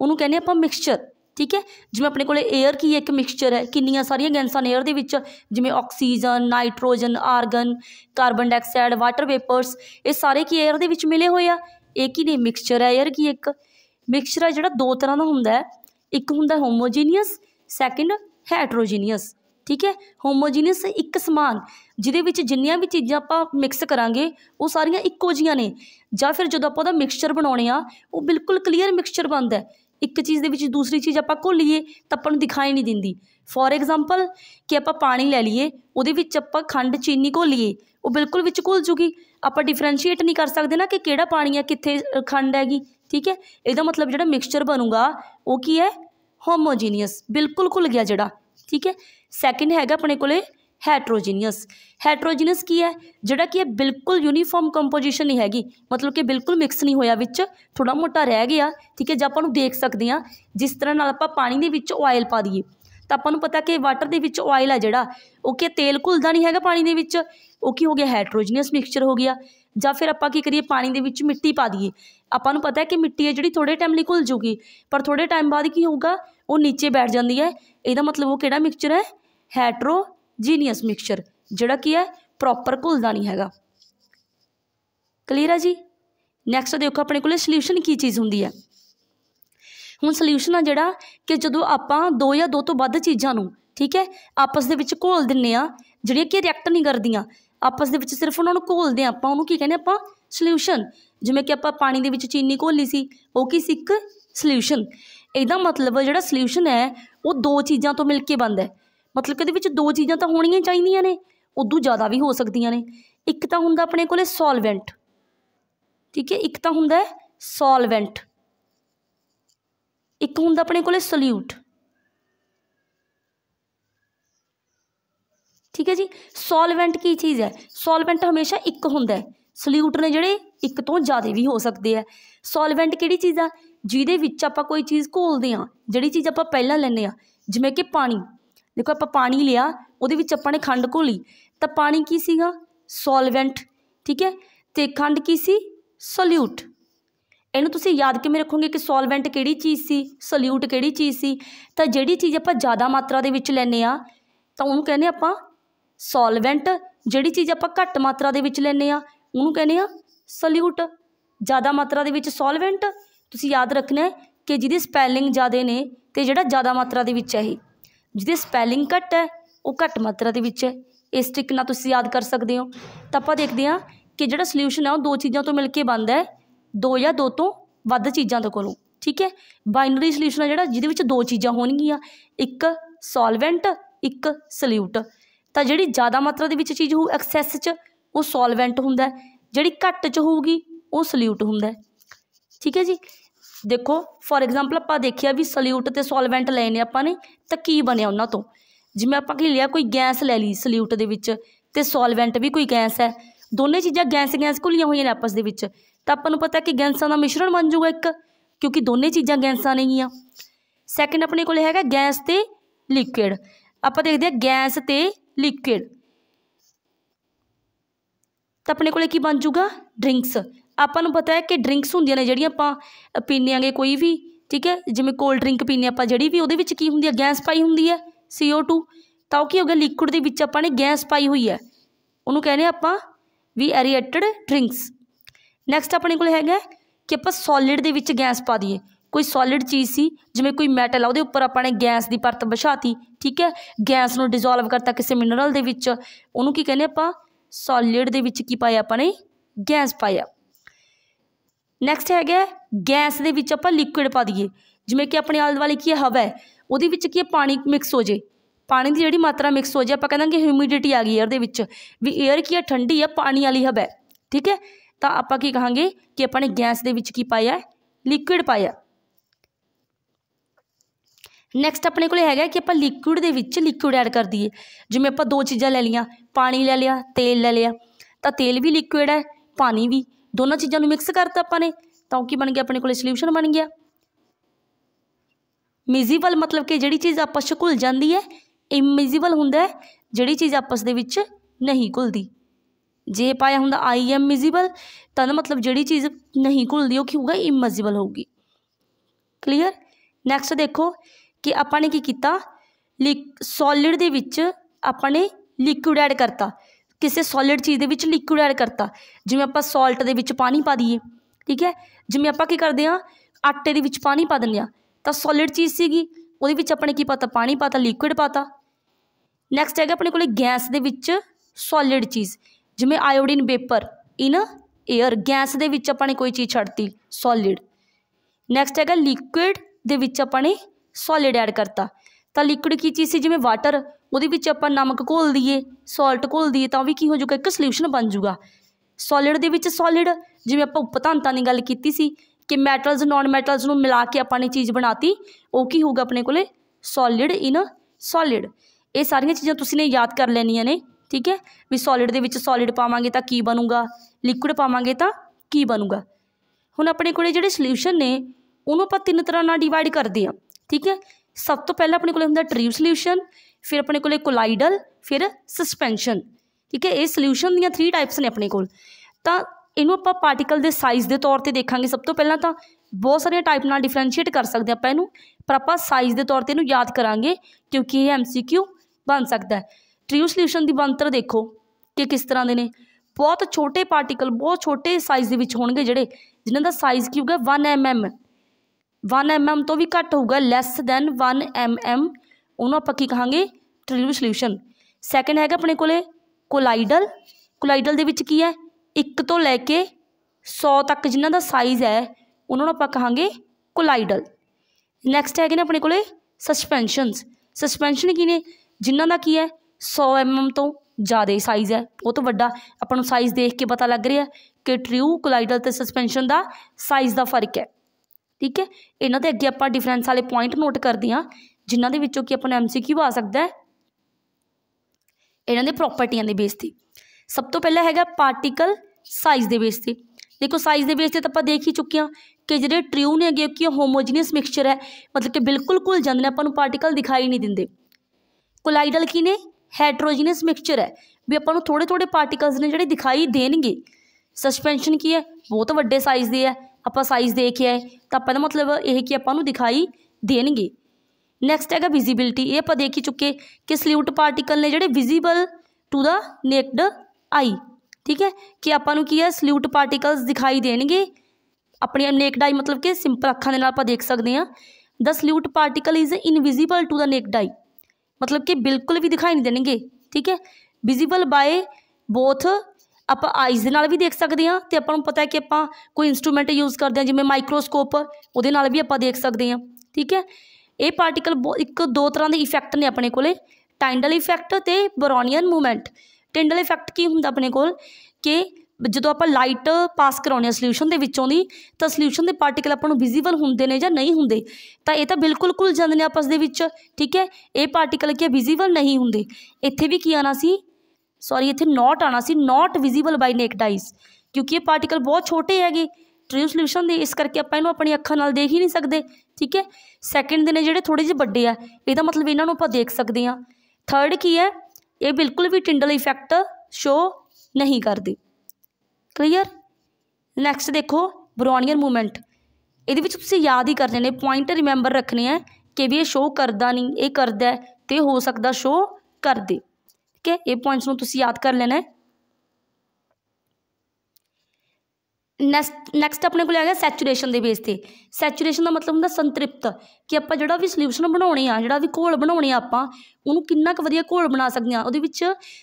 ਉਹਨੂੰ ਕਹਿੰਦੇ ਆਪਾਂ ਮਿਕਸਚਰ ਠੀਕ ਹੈ ਜਿਵੇਂ ਆਪਣੇ ਕੋਲੇ 에ਅਰ ਕੀ ਇੱਕ ਮਿਕਸਚਰ ਹੈ ਕਿੰਨੀਆਂ ਸਾਰੀਆਂ ਗੈਸਾਂ 에ਅਰ ਦੇ ਵਿੱਚ ਜਿਵੇਂ oxygen nitrogen argon carbon dioxide water vapours ਇਹ ਸਾਰੇ ਕੀ 에ਅਰ ਦੇ ਵਿੱਚ ਮਿਲੇ ਹੋਏ ਆ ਇਹ ਕੀ ਨੇ ਮਿਕਸਚਰ ਹੈ 에ਅਰ ਕੀ ਇੱਕ ਮਿਕਸਚਰ ਹੈ ਜਿਹੜਾ ਦੋ ਤਰ੍ਹਾਂ ਦਾ ਹੁੰਦਾ ਹੈ ਇੱਕ ਹੁੰਦਾ ਹੋਮੋਜੀਨੀਅਸ ਸੈਕਿੰਡ ਹੈਟਰੋਜੀਨੀਅਸ ਠੀਕ ਹੈ ਹੋਮੋਜੀਨਸ ਇੱਕ ਸਮਾਨ ਜਿਹਦੇ ਵਿੱਚ ਜਿੰਨੀਆਂ ਵੀ ਚੀਜ਼ਾਂ ਆਪਾਂ ਮਿਕਸ ਕਰਾਂਗੇ ਉਹ ਸਾਰੀਆਂ ਇੱਕੋ ਜੀਆਂ ਨੇ ਜਾਂ ਫਿਰ ਜਦੋਂ ਆਪਾਂ ਉਹਦਾ ਮਿਕਸਚਰ ਬਣਾਉਣੇ ਆ ਉਹ ਬਿਲਕੁਲ ਕਲੀਅਰ ਮਿਕਸਚਰ ਬਣਦਾ ਇੱਕ ਚੀਜ਼ ਦੇ ਵਿੱਚ ਦੂਸਰੀ ਚੀਜ਼ ਆਪਾਂ ਘੋਲੀਏ ਤਾਂ ਆਪਾਂ ਨੂੰ ਦਿਖਾਈ ਨਹੀਂ ਦਿੰਦੀ ਫੋਰ ਐਗਜ਼ਾਮਪਲ ਕਿ ਆਪਾਂ ਪਾਣੀ ਲੈ ਲਈਏ ਉਹਦੇ ਵਿੱਚ ਆਪਾਂ ਖੰਡ ਚੀਨੀ ਘੋਲੀਏ ਉਹ ਬਿਲਕੁਲ ਵਿੱਚ ਘੁਲ ਜੂਗੀ ਆਪਾਂ ਡਿਫਰੈਂਸ਼ੀਏਟ ਨਹੀਂ ਕਰ ਸਕਦੇ ਨਾ ਕਿ ਕਿਹੜਾ ਪਾਣੀ ਆ ਕਿੱਥੇ ਖੰਡ ਹੈਗੀ ਠੀਕ ਹੈ ਇਹਦਾ ਮਤਲਬ ਜਿਹੜਾ ਮਿਕਸਚਰ ਬਣੂਗਾ ਉਹ ਕੀ ਹੈ ਹੋਮੋਜੀਨੀਅਸ ਬਿਲਕੁਲ ਘੁਲ ਗਿਆ ਜਿਹੜਾ ਠੀਕ ਹੈ ਸੈਕਿੰਡ ਹੈਗਾ ਆਪਣੇ ਕੋਲੇ ਹੈਟਰੋਜੀਨੀਅਸ ਹੈਟਰੋਜੀਨੀਅਸ ਕੀ ਹੈ ਜਿਹੜਾ ਕਿ ਇਹ ਬਿਲਕੁਲ ਯੂਨੀਫਾਰਮ ਕੰਪੋਜੀਸ਼ਨ ਨਹੀਂ ਹੈਗੀ ਮਤਲਬ ਕਿ ਬਿਲਕੁਲ ਮਿਕਸ ਨਹੀਂ ਹੋਇਆ ਵਿੱਚ ਥੋੜਾ ਮੋਟਾ ਰਹਿ ਗਿਆ ਠੀਕ ਹੈ ਜੇ ਆਪਾਂ ਨੂੰ ਦੇਖ ਸਕਦੇ ਆ ਜਿਸ ਤਰ੍ਹਾਂ ਨਾਲ ਆਪਾਂ ਪਾਣੀ ਦੇ ਵਿੱਚ ਆਇਲ ਪਾ ਦਈਏ ਤਾਂ ਆਪਾਂ ਨੂੰ ਪਤਾ ਕਿ ਵਾਟਰ ਦੇ ਵਿੱਚ ਆਇਲ ਆ ਜਿਹੜਾ ਉਹ ਕਿ ਤੇਲ ਘੁਲਦਾ ਨਹੀਂ ਹੈਗਾ ਪਾਣੀ ਦੇ ਵਿੱਚ ਉਹ ਕੀ ਹੋ ਗਿਆ ਹੈਟਰੋਜੀਨੀਅਸ ਮਿਕਸਚਰ ਹੋ ਗਿਆ ਜਾਂ ਫਿਰ ਆਪਾਂ ਕੀ ਕਰੀਏ ਪਾਣੀ ਦੇ ਵਿੱਚ ਮਿੱਟੀ ਪਾ ਦਈਏ ਆਪਾਂ ਨੂੰ ਪਤਾ ਹੈ ਕਿ ਮਿੱਟੀ ਹੈ ਜਿਹੜੀ ਥੋੜੇ ਟਾਈਮ ਲਈ ਘੁਲ ਜੂਗੀ ਪਰ ਥੋੜੇ ਟਾਈਮ ਬਾਅਦ ਕੀ ਹੋਊਗਾ ਉਹ ਨੀਚੇ ਬੈਠ ਜਾਂਦੀ ਹੈ ਇਹਦਾ ਮਤਲਬ ਉਹ ਕਿਹੜਾ ਮਿਕਸਚਰ ਹੈ ਹੈਟਰੋਜੀਨੀਅਸ ਮਿਕਸਚਰ ਜਿਹੜਾ ਕੀ ਹੈ ਪ੍ਰੋਪਰ ਘੁਲਦਾ ਨਹੀਂ ਹੈਗਾ ਕਲੀਅਰ ਹੈ ਜੀ ਨੈਕਸਟ ਦੇਖੋ ਆਪਣੇ ਕੋਲੇ ਸੋਲੂਸ਼ਨ ਕੀ ਚੀਜ਼ ਹੁੰਦੀ ਹੈ ਹੁਣ ਸੋਲੂਸ਼ਨ ਆ ਜਿਹੜਾ ਕਿ ਜਦੋਂ ਆਪਾਂ ਦੋ ਜਾਂ ਦੋ ਤੋਂ ਵੱਧ ਚੀਜ਼ਾਂ ਨੂੰ ਠੀਕ ਹੈ ਆਪਸ ਦੇ ਵਿੱਚ ਘੋਲ ਦਿੰਨੇ ਆ ਜਿਹੜੀਆਂ ਕਿ ਰਿਐਕਟ ਨਹੀਂ ਕਰਦੀਆਂ ਆਪਸ ਦੇ ਵਿੱਚ ਸਿਰਫ ਉਹਨਾਂ ਨੂੰ ਘੋਲਦੇ ਆ ਆਪਾਂ ਉਹਨੂੰ ਕੀ ਕਹਿੰਦੇ ਆਪਾਂ ਸੋਲੂਸ਼ਨ ਜਿਵੇਂ ਕਿ ਆਪਾਂ ਪਾਣੀ ਦੇ ਵਿੱਚ ਚੀਨੀ ਘੋਲੀ ਸੀ ਉਹ ਕੀ ਸੀ ਇੱਕ ਸੋਲੂਸ਼ਨ ਇਹਦਾ ਮਤਲਬ ਜਿਹੜਾ ਸੋਲੂਸ਼ਨ ਹੈ ਉਹ ਦੋ ਚੀਜ਼ਾਂ ਤੋਂ ਮਿਲ ਕੇ ਬਣਦਾ ਹੈ ਮਤਲਬ ਕਿ ਇਹਦੇ ਵਿੱਚ ਦੋ ਚੀਜ਼ਾਂ ਤਾਂ ਹੋਣੀਆਂ ਚਾਹੀਦੀਆਂ ਨੇ ਉਦੋਂ ਜ਼ਿਆਦਾ ਵੀ ਹੋ ਸਕਦੀਆਂ ਨੇ ਇੱਕ ਤਾਂ ਹੁੰਦਾ ਆਪਣੇ ਕੋਲੇ ਸੋਲਵੈਂਟ ਠੀਕ ਹੈ ਇੱਕ ਤਾਂ ਹੁੰਦਾ ਸੋਲਵੈਂਟ ਇੱਕ ਹੁੰਦਾ ਆਪਣੇ ਕੋਲੇ ਸੋਲਿਊਟ ਠੀਕ ਹੈ ਜੀ ਸੋਲਵੈਂਟ ਕੀ ਚੀਜ਼ ਹੈ ਸੋਲਵੈਂਟ ਹਮੇਸ਼ਾ ਇੱਕ ਹੁੰਦਾ ਹੈ ਸੋਲਿਊਟ ਨੇ ਜਿਹੜੇ ਇੱਕ ਤੋਂ ਜ਼ਿਆਦਾ ਵੀ ਹੋ ਸਕਦੇ ਆ ਸੋਲਵੈਂਟ ਕਿਹੜੀ ਚੀਜ਼ ਆ ਜਿਹਦੇ ਵਿੱਚ ਆਪਾਂ ਕੋਈ ਚੀਜ਼ ਘੋਲਦੇ ਆ ਜਿਹੜੀ ਚੀਜ਼ ਆਪਾਂ ਪਹਿਲਾਂ ਲੈਨੇ ਆ ਜਿਵੇਂ ਕਿ ਪਾਣੀ ਦੇਖੋ ਆਪਾਂ ਪਾਣੀ ਲਿਆ ਉਹਦੇ ਵਿੱਚ ਆਪਾਂ ਨੇ ਖੰਡ ਘੋਲੀ ਤਾਂ ਪਾਣੀ ਕੀ ਸੀਗਾ ਸੋਲਵੈਂਟ ਠੀਕ ਹੈ ਤੇ ਖੰਡ ਕੀ ਸੀ ਸੋਲਿਊਟ ਇਹਨੂੰ ਤੁਸੀਂ ਯਾਦ ਕਿਵੇਂ ਰੱਖੋਗੇ ਕਿ ਸੋਲਵੈਂਟ ਕਿਹੜੀ ਚੀਜ਼ ਸੀ ਸੋਲਿਊਟ ਕਿਹੜੀ ਚੀਜ਼ ਸੀ ਤਾਂ ਜਿਹੜੀ ਚੀਜ਼ ਆਪਾਂ ਜ਼ਿਆਦਾ ਮਾਤਰਾ ਦੇ ਵਿੱਚ ਲੈਨੇ ਆ ਤਾਂ ਉਹਨੂੰ ਕਹਿੰਦੇ ਆਪਾਂ ਸੋਲਵੈਂਟ ਜਿਹੜੀ ਚੀਜ਼ ਆਪਾਂ ਘੱਟ ਮਾਤਰਾ ਦੇ ਵਿੱਚ ਲੈਨੇ ਆ ਉਹਨੂੰ ਕਹਿੰਦੇ ਆ ਸੋਲਿਊਟ ਜ਼ਿਆਦਾ ਮਾਤਰਾ ਦੇ ਵਿੱਚ ਸੋਲਵੈਂਟ ਤੁਸੀਂ ਯਾਦ ਰੱਖਣਾ ਕਿ ਜਿਹਦੀ ਸਪੈਲਿੰਗ ਜ਼ਿਆਦੇ ਨੇ ਤੇ ਜਿਹੜਾ ਜ਼ਿਆਦਾ ਮਾਤਰਾ ਦੇ ਵਿੱਚ ਹੈ ਇਹ ਜਿਹਦੀ ਸਪੈਲਿੰਗ ਘੱਟ ਹੈ ਉਹ ਘੱਟ ਮਾਤਰਾ ਦੇ ਵਿੱਚ ਹੈ ਇਸ ਤਰੀਕੇ ਨਾਲ ਤੁਸੀਂ ਯਾਦ ਕਰ ਸਕਦੇ ਹੋ ਤਾਂ ਆਪਾਂ ਦੇਖਦੇ ਹਾਂ ਕਿ ਜਿਹੜਾ ਸੋਲੂਸ਼ਨ ਹੈ ਉਹ ਦੋ ਚੀਜ਼ਾਂ ਤੋਂ ਮਿਲ ਕੇ ਬਣਦਾ ਹੈ ਦੋ ਜਾਂ ਦੋ ਤੋਂ ਵੱਧ ਚੀਜ਼ਾਂ ਤੋਂ ਕੋਲੋਂ ਠੀਕ ਹੈ ਬਾਈਨਰੀ ਸੋਲੂਸ਼ਨ ਹੈ ਜਿਹੜਾ ਜਿਹਦੇ ਵਿੱਚ ਦੋ ਚੀਜ਼ਾਂ ਹੋਣਗੀਆਂ ਇੱਕ ਸੋਲਵੈਂਟ ਇੱਕ ਸੋਲਿਊਟ ਤਾਂ ਜਿਹੜੀ ਜ਼ਿਆਦਾ ਮਾਤਰਾ ਦੇ ਵਿੱਚ ਚੀਜ਼ ਹੋਊ ਐਕਸੈਸ 'ਚ ਉਹ ਸੋਲਵੈਂਟ ਹੁੰਦਾ ਜਿਹੜੀ ਘੱਟ 'ਚ ਹੋਊਗੀ ਉਹ ਸੋਲਿਊਟ ਹੁੰਦਾ ਠੀਕ ਹੈ ਜੀ ਦੇਖੋ ਫੋਰ ਐਗਜ਼ਾਮਪਲ ਆਪਾਂ ਦੇਖਿਆ ਵੀ ਸੋਲਿਊਟ ਤੇ ਸੋਲਵੈਂਟ ਲੈ ਨੇ ਆਪਾਂ ਨੇ ਤਾਂ ਕੀ ਬਣਿਆ ਉਹਨਾਂ ਤੋਂ ਜਿਵੇਂ ਆਪਾਂ ਕੀ ਲਿਆ ਕੋਈ ਗੈਸ ਲੈ ਲਈ ਸੋਲਿਊਟ ਦੇ ਵਿੱਚ ਤੇ ਸੋਲਵੈਂਟ ਵੀ ਕੋਈ ਗੈਸ ਹੈ ਦੋਨੇ ਚੀਜ਼ਾਂ ਗੈਸ ਗੈਸ ਘੁਲੀਆਂ ਹੋਈਆਂ ਨੇ ਆਪਸ ਦੇ ਵਿੱਚ ਤਾਂ ਆਪਾਂ ਨੂੰ ਪਤਾ ਕਿ ਗੈਸਾਂ ਦਾ ਮਿਸ਼ਰਣ ਬਣ ਜਾਊਗਾ ਇੱਕ ਕਿਉਂਕਿ ਦੋਨੇ ਚੀਜ਼ਾਂ ਗੈਸਾਂ ਨੇਗੀਆਂ ਸੈਕੰਡ ਆਪਣੇ ਕੋਲ ਹੈਗਾ ਗੈਸ ਤੇ ਲਿਕੁਇਡ ਆਪਾਂ ਦੇਖਦੇ ਆ ਗੈਸ ਤੇ ਲਿਕੁਇਡ ਤਾਂ ਆਪਣੇ ਕੋਲੇ ਕੀ ਬਣ ਜਾਊਗਾ ਡਰਿੰਕਸ ਆਪਾਂ ਨੂੰ ਪਤਾ ਹੈ ਕਿ ਡਰਿੰਕਸ ਹੁੰਦੀਆਂ ਨੇ ਜਿਹੜੀਆਂ ਆਪਾਂ ਪੀਂਦੇ ਆਂਗੇ ਕੋਈ ਵੀ ਠੀਕ ਹੈ ਜਿਵੇਂ ਕੋਲਡ ਡਰਿੰਕ ਪੀਨੇ ਆਪਾਂ ਜਿਹੜੀ ਵੀ ਉਹਦੇ ਵਿੱਚ ਕੀ ਹੁੰਦੀ ਹੈ ਗੈਸ ਪਾਈ ਹੁੰਦੀ ਹੈ CO2 ਤਾਂ ਉਹ ਕੀ ਹੋ ਗਿਆ ਲਿਕੁਇਡ ਦੇ ਵਿੱਚ ਆਪਾਂ ਨੇ ਗੈਸ ਪਾਈ ਹੋਈ ਹੈ ਉਹਨੂੰ ਕਹਿੰਦੇ ਆਪਾਂ ਵੀ ਐਰੀਏਟਡ ਡਰਿੰਕਸ ਨੈਕਸਟ ਆਪਣੇ ਕੋਲ ਹੈਗਾ ਕਿ ਆਪਾਂ ਸੋਲਿਡ ਦੇ ਵਿੱਚ ਗੈਸ ਪਾ ਦਈਏ ਕੋਈ ਸੋਲਿਡ ਚੀਜ਼ ਸੀ ਜਿਵੇਂ ਕੋਈ ਮੈਟਲ ਆ ਉਹਦੇ ਉੱਪਰ ਆਪਾਂ ਨੇ ਗੈਸ ਦੀ ਪਰਤ ਵਿਛਾਤੀ ਠੀਕ ਹੈ ਗੈਸ ਨੂੰ ਡਿਸੋਲਵ ਕਰਤਾ ਕਿਸੇ ਮਿਨਰਲ ਦੇ ਵਿੱਚ ਉਹਨੂੰ ਕੀ ਕਹਿੰਦੇ ਆਪਾਂ ਸੋਲਿਡ ਦੇ ਵਿੱਚ ਕੀ ਪਾਇਆ ਆਪਾਂ ਨੇ ਗੈਸ ਪਾਇਆ ਨੈਕਸਟ ਹੈਗਾ ਗੈਸ ਦੇ ਵਿੱਚ ਆਪਾਂ ਲਿਕੁਇਡ ਪਾ ਦਈਏ ਜਿਵੇਂ ਕਿ ਆਪਣੇ ਆਲ ਵਾਲੀ ਕੀ ਹਵਾ ਹੈ ਉਹਦੇ ਵਿੱਚ ਕੀ ਪਾਣੀ ਮਿਕਸ ਹੋ ਜੇ ਪਾਣੀ ਦੀ ਜਿਹੜੀ ਮਾਤਰਾ ਮਿਕਸ ਹੋ ਜੇ ਆਪਾਂ ਕਹਿੰਦਾਂਗੇ ਹਿਊਮਿਡਿਟੀ ਆ ਗਈ ਏਅਰ ਦੇ ਵਿੱਚ ਵੀ 에ਅਰ ਕੀ ਹੈ ਠੰਡੀ ਹੈ ਪਾਣੀ ਵਾਲੀ ਹਵਾ ਹੈ ਠੀਕ ਹੈ ਤਾਂ ਆਪਾਂ ਕੀ ਕਹਾਂਗੇ ਕਿ ਆਪਾਂ ਨੇ ਗੈਸ ਦੇ ਵਿੱਚ ਕੀ ਪਾਇਆ ਲਿਕੁਇਡ ਪਾਇਆ ਨੈਕਸਟ ਆਪਣੇ ਕੋਲੇ ਹੈਗਾ ਕਿ ਆਪਾਂ ਲਿਕੁਇਡ ਦੇ ਵਿੱਚ ਲਿਕੁਇਡ ਐਡ ਕਰ ਦਈਏ ਜਿਵੇਂ ਆਪਾਂ ਦੋ ਚੀਜ਼ਾਂ ਲੈ ਲਈਆਂ ਪਾਣੀ ਲੈ ਲਿਆ ਤੇਲ ਲੈ ਲਿਆ ਤਾਂ ਤੇਲ ਵੀ ਲਿਕੁਇਡ ਹੈ ਪਾਣੀ ਵੀ दोनों चीज़ों मिक्स करता अपने तो की बन गया अपने को सल्यूशन बन गया मिजिबल मतलब कि जड़ी चीज़ आपस घुल जाती है इमिजिबल होंगे जी चीज़ आपस के नहीं घुलती जे पाया हों आई एम तो ना मतलब जड़ी चीज़ नहीं घुलती वह होगा इमिजिबल होगी क्लीयर नैक्सट देखो कि आपने की किया लि सॉलिड के अपने लिक्यूड ऐड करता ਕਿਸੇ ਸੋਲਿਡ ਚੀਜ਼ ਦੇ ਵਿੱਚ ਲਿਕੁਇਡ ਐਡ ਕਰਤਾ ਜਿਵੇਂ ਆਪਾਂ ਸਾਲਟ ਦੇ ਵਿੱਚ ਪਾਣੀ ਪਾ ਦਈਏ ਠੀਕ ਹੈ ਜਿਵੇਂ ਆਪਾਂ ਕੀ ਕਰਦੇ ਆ ਆਟੇ ਦੇ ਵਿੱਚ ਪਾਣੀ ਪਾ ਦਿੰਦੇ ਆ ਤਾਂ ਸੋਲਿਡ ਚੀਜ਼ ਸੀਗੀ ਉਹਦੇ ਵਿੱਚ ਆਪਣੇ ਕੀ ਪਤਾ ਪਾਣੀ ਪਾਤਾ ਲਿਕੁਇਡ ਪਾਤਾ ਨੈਕਸਟ ਹੈਗਾ ਆਪਣੇ ਕੋਲੇ ਗੈਸ ਦੇ ਵਿੱਚ ਸੋਲਿਡ ਚੀਜ਼ ਜਿਵੇਂ iodine vapour in air gas ਦੇ ਵਿੱਚ ਆਪਾਂ ਨੇ ਕੋਈ ਚੀਜ਼ ਛੱਡਤੀ ਸੋਲਿਡ ਨੈਕਸਟ ਹੈਗਾ ਲਿਕੁਇਡ ਦੇ ਵਿੱਚ ਆਪਾਂ ਨੇ ਸੋਲਿਡ ਐਡ ਕਰਤਾ ਤਾਂ ਲਿਕਵਿਡ ਕੀ ਚੀਜ਼ ਸੀ ਜਿਵੇਂ ਵਾਟਰ ਉਹਦੇ ਵਿੱਚ ਆਪਾਂ ਨਮਕ ਘੋਲ ਦਈਏ ਸਾਲਟ ਘੋਲ ਦਈਏ ਤਾਂ ਵੀ ਕੀ ਹੋ ਜਾਊਗਾ ਇੱਕ ਸੋਲੂਸ਼ਨ ਬਣ ਜਾਊਗਾ ਸੋਲਿਡ ਦੇ ਵਿੱਚ ਸੋਲਿਡ ਜਿਵੇਂ ਆਪਾਂ ਉਪਧਾਂਤਾਂ ਦੀ ਗੱਲ ਕੀਤੀ ਸੀ ਕਿ ਮੈਟਲਸ ਨਾਨ ਮੈਟਲਸ ਨੂੰ ਮਿਲਾ ਕੇ ਆਪਾਂ ਨੇ ਚੀਜ਼ ਬਣਾਤੀ ਉਹ ਕੀ ਹੋਊਗਾ ਆਪਣੇ ਕੋਲੇ ਸੋਲਿਡ ਇਨ ਸੋਲਿਡ ਇਹ ਸਾਰੀਆਂ ਚੀਜ਼ਾਂ ਤੁਸੀਂ ਨੇ ਯਾਦ ਕਰ ਲੈਣੀਆਂ ਨੇ ਠੀਕ ਹੈ ਵੀ ਸੋਲਿਡ ਦੇ ਵਿੱਚ ਸੋਲਿਡ ਪਾਵਾਂਗੇ ਤਾਂ ਕੀ ਬਣੂਗਾ ਲਿਕਵਿਡ ਪਾਵਾਂਗੇ ਤਾਂ ਕੀ ਬਣੂਗਾ ਹੁਣ ਆਪਣੇ ਕੋਲੇ ਜਿਹੜੇ ਸੋਲੂਸ਼ਨ ਨੇ ਉਹਨੂੰ ਆਪਾਂ ਤਿੰਨ ਤਰ੍ਹਾਂ ਨਾਲ ਡਿਵਾਈਡ ਕਰਦੇ ਆ ਠੀਕ ਹੈ ਸਭ ਤੋਂ ਪਹਿਲਾਂ ਆਪਣੇ ਕੋਲੇ ਹੁੰਦਾ ਟ੍ਰਿਵ ਸੋਲੂਸ਼ਨ ਫਿਰ ਆਪਣੇ ਕੋਲੇ ਕੋਲਾਈਡਲ ਫਿਰ ਸਸਪੈਂਸ਼ਨ ਠੀਕ ਹੈ ਇਹ ਸੋਲੂਸ਼ਨ ਦੀਆਂ 3 ਟਾਈਪਸ ਨੇ ਆਪਣੇ ਕੋਲ ਤਾਂ ਇਹਨੂੰ ਆਪਾਂ ਪਾਰਟੀਕਲ ਦੇ ਸਾਈਜ਼ ਦੇ ਤੌਰ ਤੇ ਦੇਖਾਂਗੇ ਸਭ ਤੋਂ ਪਹਿਲਾਂ ਤਾਂ ਬਹੁਤ ਸਾਰੇ ਟਾਈਪ ਨਾਲ ਡਿਫਰੈਂਸ਼ੀਏਟ ਕਰ ਸਕਦੇ ਆਪਾਂ ਇਹਨੂੰ ਪਰ ਆਪਾਂ ਸਾਈਜ਼ ਦੇ ਤੌਰ ਤੇ ਇਹਨੂੰ ਯਾਦ ਕਰਾਂਗੇ ਕਿਉਂਕਿ ਇਹ ਐਮਸੀਕਿਊ ਬਣ ਸਕਦਾ ਹੈ ਟ੍ਰਿਊ ਸੋਲੂਸ਼ਨ ਦੀ ਬਣਤਰ ਦੇਖੋ ਕਿ ਕਿਸ ਤਰ੍ਹਾਂ ਦੇ ਨੇ ਬਹੁਤ ਛੋਟੇ ਪਾਰਟੀਕਲ ਬਹੁਤ ਛੋਟੇ ਸਾਈਜ਼ ਦੇ ਵਿੱਚ ਹੋਣਗੇ ਜਿਹੜੇ ਜਿਨ੍ਹਾਂ ਦਾ ਸਾਈਜ਼ ਕੀ ਹੋਊਗਾ 1 mm 1 mm ਤੋਂ ਵੀ ਘੱਟ ਹੋਊਗਾ ਲੈਸ ਦੈਨ 1 mm ਉਹਨੂੰ ਆਪਾਂ ਕੀ ਕਹਾਂਗੇ ਟ੍ਰਿਲੂ ਸੋਲੂਸ਼ਨ ਸੈਕੰਡ ਹੈਗਾ ਆਪਣੇ ਕੋਲੇ ਕੋਲਾਈਡਲ ਕੋਲਾਈਡਲ ਦੇ ਵਿੱਚ ਕੀ ਹੈ 1 ਤੋਂ ਲੈ ਕੇ 100 ਤੱਕ ਜਿਨ੍ਹਾਂ ਦਾ ਸਾਈਜ਼ ਹੈ ਉਹਨਾਂ ਨੂੰ ਆਪਾਂ ਕਹਾਂਗੇ ਕੋਲਾਈਡਲ ਨੈਕਸਟ ਹੈਗੇ ਨੇ ਆਪਣੇ ਕੋਲੇ ਸਸਪੈਂਸ਼ਨਸ ਸਸਪੈਂਸ਼ਨ ਕੀ ਨੇ ਜਿਨ੍ਹਾਂ ਦਾ ਕੀ ਹੈ 100 mm ਤੋਂ ਜ਼ਿਆਦਾ ਸਾਈਜ਼ ਹੈ ਉਹ ਤੋਂ ਵੱਡਾ ਆਪਾਂ ਨੂੰ ਸਾਈਜ਼ ਦੇਖ ਕੇ ਪਤਾ ਲੱਗ ਰਿਹਾ ਕਿ ਟ੍ਰਿਊ ਕੋਲਾਈਡਲ ਤੇ ਸਸਪੈਂਸ਼ਨ ਦਾ ਸਾਈਜ਼ ਦਾ ਫਰਕ ਹੈ ਠੀਕ ਹੈ ਇਹਨਾਂ ਦੇ ਅੱਗੇ ਆਪਾਂ ਡਿਫਰੈਂਸ ਵਾਲੇ ਪੁਆਇੰਟ ਨੋਟ ਕਰਦੇ ਹਾਂ ਜਿਨ੍ਹਾਂ ਦੇ ਵਿੱਚੋਂ ਕੀ ਆਪਾਂ ਨੂੰ ਐਮਸੀਕਿਊ ਆ ਸਕਦਾ ਹੈ ਇਹਨਾਂ ਦੇ ਪ੍ਰੋਪਰਟੀਆਂ ਦੇ ਬੇਸ ਤੇ ਸਭ ਤੋਂ ਪਹਿਲਾਂ ਹੈਗਾ ਪਾਰਟੀਕਲ ਸਾਈਜ਼ ਦੇ ਬੇਸ ਤੇ ਦੇਖੋ ਸਾਈਜ਼ ਦੇ ਬੇਸ ਤੇ ਤਾਂ ਆਪਾਂ ਦੇਖ ਹੀ ਚੁੱਕੇ ਹਾਂ ਕਿ ਜਿਹੜੇ ਟ੍ਰਿਊ ਨੇ ਅੱਗੇ ਕਿ ਹੋਮੋਜੀਨਸ ਮਿਕਸਚਰ ਹੈ ਮਤਲਬ ਕਿ ਬਿਲਕੁਲ ਘੁਲ ਜਾਂਦੇ ਨੇ ਆਪਾਂ ਨੂੰ ਪਾਰਟੀਕਲ ਦਿਖਾਈ ਨਹੀਂ ਦਿੰਦੇ ਕੋਲਾਈਡਲ ਕੀ ਨੇ ਹੈਟਰੋਜੀਨਸ ਮਿਕਸਚਰ ਹੈ ਵੀ ਆਪਾਂ ਨੂੰ ਥੋੜੇ ਥੋੜੇ ਪਾਰਟੀਕਲਸ ਨੇ ਜਿਹੜੇ ਦਿਖਾਈ ਦੇਣਗੇ ਸਸਪੈਂਸ਼ਨ ਕੀ ਹੈ ਬਹੁਤ ਵੱਡੇ ਸਾਈਜ਼ ਦੇ ਹੈ आप साइज ਦੇ ਕੇ ਆਏ ਤਾਂ ਆਪਾਂ ਦਾ ਮਤਲਬ ਇਹ ਕਿ ਆਪਾਂ ਨੂੰ ਦਿਖਾਈ ਦੇਣਗੇ ਨੈਕਸਟ ਹੈਗਾ ਵਿਜ਼ਿਬਿਲਟੀ ਇਹ ਆਪਾਂ ਦੇਖ ਹੀ ਚੁੱਕੇ ਕਿ ਸਲਿਊਟ ਪਾਰਟੀਕਲ ਨੇ ਜਿਹੜੇ ਵਿਜ਼ੀਬਲ ਟੂ ठीक है कि आप सल्यूट पार्टिकल दिखाई देने अपनी नेकड आई मतलब कि सिंपल अखा के देख सकते हैं the solute particle is invisible to the naked eye मतलब कि बिल्कुल भी दिखाई नहीं देने ठीक है विजिबल बाय बोथ ਆਪਾਂ ਆਈਜ਼ ਦੇ ਨਾਲ ਵੀ ਦੇਖ ਸਕਦੇ ਹਾਂ ਤੇ ਆਪਾਂ ਨੂੰ ਪਤਾ ਹੈ ਕਿ ਆਪਾਂ ਕੋਈ ਇਨਸਟਰੂਮੈਂਟ ਯੂਜ਼ ਕਰਦੇ ਹਾਂ ਜਿਵੇਂ ਮਾਈਕਰੋਸਕੋਪ ਉਹਦੇ ਨਾਲ ਵੀ ਆਪਾਂ ਦੇਖ ਸਕਦੇ ਹਾਂ ਠੀਕ ਹੈ ਇਹ ਪਾਰਟੀਕਲ ਇੱਕ ਦੋ ਤਰ੍ਹਾਂ ਦੇ ਇਫੈਕਟ ਨੇ ਆਪਣੇ ਕੋਲੇ ਟਾਈਂਡਲ ਇਫੈਕਟ ਤੇ ਬਰੋਨੀਅਨ ਮੂਵਮੈਂਟ ਟਾਈਂਡਲ ਇਫੈਕਟ ਕੀ ਹੁੰਦਾ ਆਪਣੇ ਕੋਲ ਕਿ ਜਦੋਂ ਆਪਾਂ ਲਾਈਟ ਪਾਸ ਕਰਾਉਂਦੇ ਆ ਸੋਲੂਸ਼ਨ ਦੇ ਵਿੱਚੋਂ ਦੀ ਤਾਂ ਸੋਲੂਸ਼ਨ ਦੇ ਪਾਰਟੀਕਲ ਆਪਾਂ ਨੂੰ ਵਿਜ਼ੀਬਲ ਹੁੰਦੇ ਨੇ ਜਾਂ ਨਹੀਂ ਹੁੰਦੇ ਤਾਂ ਇਹ ਤਾਂ ਬਿਲਕੁਲ ਕੁਲ ਜਾਂਦੇ ਨੇ ਆਪਸ ਦੇ ਵਿੱਚ ਠੀਕ ਹੈ ਇਹ ਪਾਰਟੀਕਲ ਕੀ ਵਿਜ਼ੀਬਲ ਨਹੀਂ ਹੁੰਦੇ ਇੱਥੇ ਵੀ ਕੀ ਆਣਾ ਸੀ ਸੌਰੀ ਇੱਥੇ ਨਾਟ ਆਣਾ ਸੀ not visible by naked eyes ਕਿਉਂਕਿ ਇਹ ਪਾਰਟੀਕਲ ਬਹੁਤ ਛੋਟੇ ਹੈਗੇ ਟ੍ਰੂ ਦੇ ਇਸ ਕਰਕੇ ਆਪਾਂ ਇਹਨੂੰ ਆਪਣੀ ਅੱਖਾਂ ਨਾਲ ਦੇਖ ਹੀ ਨਹੀਂ ਸਕਦੇ ਠੀਕ ਹੈ ਸੈਕਿੰਡ ਦੇ ਨੇ ਜਿਹੜੇ ਥੋੜੇ ਜਿਹੇ ਵੱਡੇ ਆ ਇਹਦਾ ਮਤਲਬ ਇਹਨਾਂ ਨੂੰ ਆਪਾਂ ਦੇਖ ਸਕਦੇ ਹਾਂ ਥਰਡ ਕੀ ਹੈ ਇਹ ਬਿਲਕੁਲ ਵੀ ਟਿੰਡਲ ਇਫੈਕਟ ਸ਼ੋ ਨਹੀਂ ਕਰਦੇ ਕਲੀਅਰ ਨੈਕਸਟ ਦੇਖੋ ਬਰੋਨੀਅਰ ਮੂਵਮੈਂਟ ਇਹਦੇ ਵਿੱਚ ਤੁਸੀਂ ਯਾਦ ਹੀ ਕਰਨੇ ਨੇ ਪੁਆਇੰਟ ਰਿਮੈਂਬਰ ਰੱਖਣੇ ਆ ਕਿ ਵੀ ਇਹ ਸ਼ੋ ਕਰਦਾ ਨਹੀਂ ਇਹ ਕਰਦਾ ਤੇ ਹੋ ਸਕਦਾ ਸ਼ੋ ਕਰਦੇ ਠੀਕ ਹੈ ਇਹ ਪੁਆਇੰਟਸ ਨੂੰ ਤੁਸੀਂ ਯਾਦ ਕਰ ਲੈਣਾ ਹੈ ਨੈਕਸਟ ਨੈਕਸਟ ਆਪਣੇ ਕੋਲ ਆ ਗਿਆ ਸੈਚੂਰੇਸ਼ਨ ਦੇ ਬੇਸ ਤੇ ਸੈਚੂਰੇਸ਼ਨ ਦਾ ਮਤਲਬ ਹੁੰਦਾ ਸੰਤ੍ਰਿਪਤ ਕਿ ਆਪਾਂ ਜਿਹੜਾ ਵੀ ਸੋਲੂਸ਼ਨ ਬਣਾਉਣੇ ਆ ਜਿਹੜਾ ਵੀ ਘੋਲ ਬਣਾਉਣੇ ਆ ਆਪਾਂ ਉਹਨੂੰ ਕਿੰਨਾ ਕੁ ਵਧੀਆ ਘੋਲ ਬਣਾ ਸਕਦੇ ਆ ਉਹਦੇ ਵਿੱਚ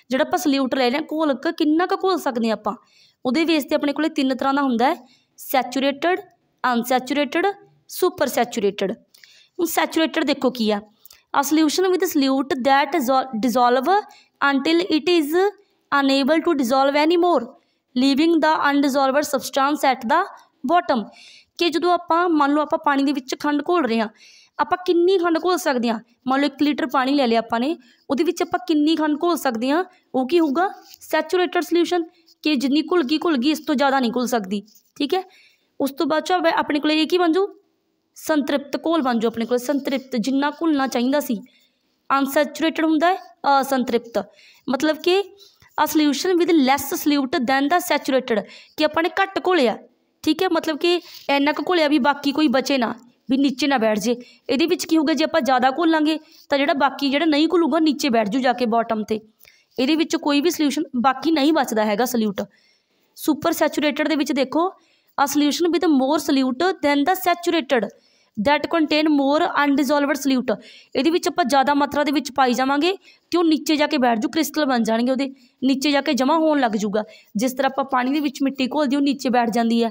ਜਿਹੜਾ ਆਪਾਂ ਸੋਲੂਟ ਲੈ ਰਹੇ ਆ ਘੋਲ ਕਿੰਨਾ ਕੁ ਘੋਲ ਸਕਦੇ ਆ ਆਪਾਂ ਉਹਦੇ ਬੇਸ ਤੇ ਆਪਣੇ ਕੋਲੇ ਤਿੰਨ ਤਰ੍ਹਾਂ ਦਾ ਹੁੰਦਾ ਹੈ ਸੈਚੂਰੇਟਡ ਅਨਸੈਚੂਰੇਟਡ ਸੁਪਰ ਸੈਚੂਰੇਟਡ ਹੁਣ ਸੈਚੂਰੇਟਡ ਦੇਖੋ ਕੀ ਆ a solution with solute that dissolve until it is unable to dissolve anymore leaving the undissolved substance at the bottom ਕਿ ਜਦੋਂ ਆਪਾਂ ਮੰਨ ਲਓ ਆਪਾਂ ਪਾਣੀ ਦੇ ਵਿੱਚ ਖੰਡ ਘੋਲ ਰਹੇ ਹਾਂ ਆਪਾਂ ਕਿੰਨੀ ਖੰਡ ਘੋਲ ਸਕਦੇ ਹਾਂ ਮੰਨ ਲਓ 1 ਲੀਟਰ ਪਾਣੀ ਲੈ ਲਿਆ ਆਪਾਂ ਨੇ ਉਹਦੇ ਵਿੱਚ ਆਪਾਂ ਕਿੰਨੀ ਖੰਡ ਘੋਲ ਸਕਦੇ ਹਾਂ ਉਹ ਕੀ ਹੋਊਗਾ ਸੈਚੂਰੇਟਡ ਸੋਲੂਸ਼ਨ ਕਿ ਜਿੰਨੀ ਘੁਲ ਗਈ ਘੁਲ ਗਈ ਇਸ ਤੋਂ ਜ਼ਿਆਦਾ ਨਹੀਂ ਘੁਲ ਸਕਦੀ ਠੀਕ ਹੈ ਉਸ ਤੋਂ ਬਾਅਦ ਚਾ ਆਪਣੇ ਕੋਲੇ ਇਹ ਕੀ ਬਣ ਜੂ ਸੰਤ੍ਰਿਪਤ ਘੋਲ ਬਣ ਜੂ ਆਪਣੇ ਕੋਲ ਸੰਤ੍ਰਿਪਤ ਜਿੰਨਾ ਘੁਲਣਾ ਚਾਹੀਦਾ ਸੀ ਅਨਸੈਚੂਰੇਟਡ ਹੁੰਦਾ ਹੈ ਅਸੰਤ੍ਰਿਪਤ ਮਤਲਬ ਕਿ a solution with less solute than the saturated ਕਿ ਆਪਾਂ ਨੇ ਘੱਟ ਘੋਲਿਆ ਠੀਕ ਹੈ ਮਤਲਬ ਕਿ ਇੰਨਾ ਕੁ ਘੋਲਿਆ ਵੀ ਬਾਕੀ ਕੋਈ ਬਚੇ ਨਾ ਵੀ ਨੀਚੇ ਨਾ ਬੈਠ ਜੇ ਇਹਦੇ ਵਿੱਚ ਕੀ ਹੋਊਗਾ ਜੇ ਆਪਾਂ ਜ਼ਿਆਦਾ ਘੋਲਾਂਗੇ ਤਾਂ ਜਿਹੜਾ ਬਾਕੀ ਜਿਹੜਾ ਨਹੀਂ ਘੁਲੂਗਾ ਨੀਚੇ ਬੈਠ ਜੂ ਜਾ ਕੇ ਬਾਟਮ ਤੇ ਇਹਦੇ ਵਿੱਚ ਕੋਈ ਵੀ ਸੋਲੂਸ਼ਨ ਬਾਕੀ ਨਹੀਂ ਬਚਦਾ ਹੈਗਾ ਸਲੂਟ ਸੁਪਰ ਸੈਚੂਰੇਟਡ ਦੇ ਵਿੱਚ ਦੇਖੋ a solution with more solute than the saturated that contain more undissolved solute ਇਹਦੇ ਵਿੱਚ ਆਪਾਂ ਜ਼ਿਆਦਾ ਮਾਤਰਾ ਦੇ ਵਿੱਚ ਪਾਈ ਜਾਵਾਂਗੇ ਤੇ ਉਹ ਨੀਚੇ ਜਾ ਕੇ ਬੈਠ ਜੂ ਕ੍ਰਿਸਟਲ ਬਣ ਜਾਣਗੇ ਉਹਦੇ ਨੀਚੇ ਜਾ ਕੇ ਜਮਾ ਹੋਣ ਲੱਗ ਜੂਗਾ ਜਿਸ ਤਰ੍ਹਾਂ ਆਪਾਂ ਪਾਣੀ ਦੇ ਵਿੱਚ ਮਿੱਟੀ ਘੋਲਦੇ ਉਹ ਨੀਚੇ ਬੈਠ ਜਾਂਦੀ ਹੈ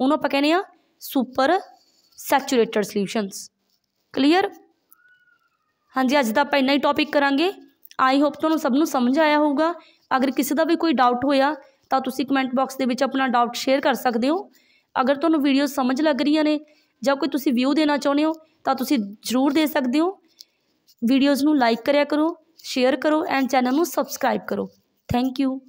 ਉਹਨੂੰ ਆਪਾਂ ਕਹਿੰਦੇ ਆ ਸੁਪਰ ਸੈਚੂਰੇਟਡ ਸੋਲੂਸ਼ਨਸ ਕਲੀਅਰ ਹਾਂਜੀ ਅੱਜ ਦਾ ਆਪਾਂ ਇੰਨਾ ਹੀ ਟੌਪਿਕ ਕਰਾਂਗੇ ਆਈ ਹੋਪ ਤੁਹਾਨੂੰ ਸਭ ਨੂੰ ਸਮਝ ਆਇਆ ਹੋਊਗਾ ਅਗਰ ਕਿਸੇ ਦਾ ਵੀ ਕੋਈ ਡਾਊਟ ਹੋਇਆ ਤਾਂ ਤੁਸੀਂ ਕਮੈਂਟ ਬਾਕਸ ਦੇ ਵਿੱਚ ਆਪਣਾ ਡਾਊਟ ਸ਼ੇਅਰ ਕਰ ਸਕਦੇ ਹੋ ਅਗਰ ਤੁਹਾਨੂੰ ਵੀਡੀਓ ਸਮਝ ਲੱਗ ਰਹੀਆਂ ਨੇ ਜਾਂ ਕੋਈ ਤੁਸੀਂ ਵਿਊ ਦੇਣਾ ਚਾਹੁੰਦੇ ਹੋ ਤਾਂ ਤੁਸੀਂ ਜ਼ਰੂਰ ਦੇ ਸਕਦੇ ਹੋ ਵੀਡੀਓਜ਼ ਨੂੰ ਲਾਈਕ ਕਰਿਆ ਕਰੋ ਸ਼ੇਅਰ ਕਰੋ ਐਂਡ ਚੈਨਲ ਨੂੰ ਸਬਸਕ੍ਰਾਈਬ ਕਰੋ ਥੈਂਕ ਯੂ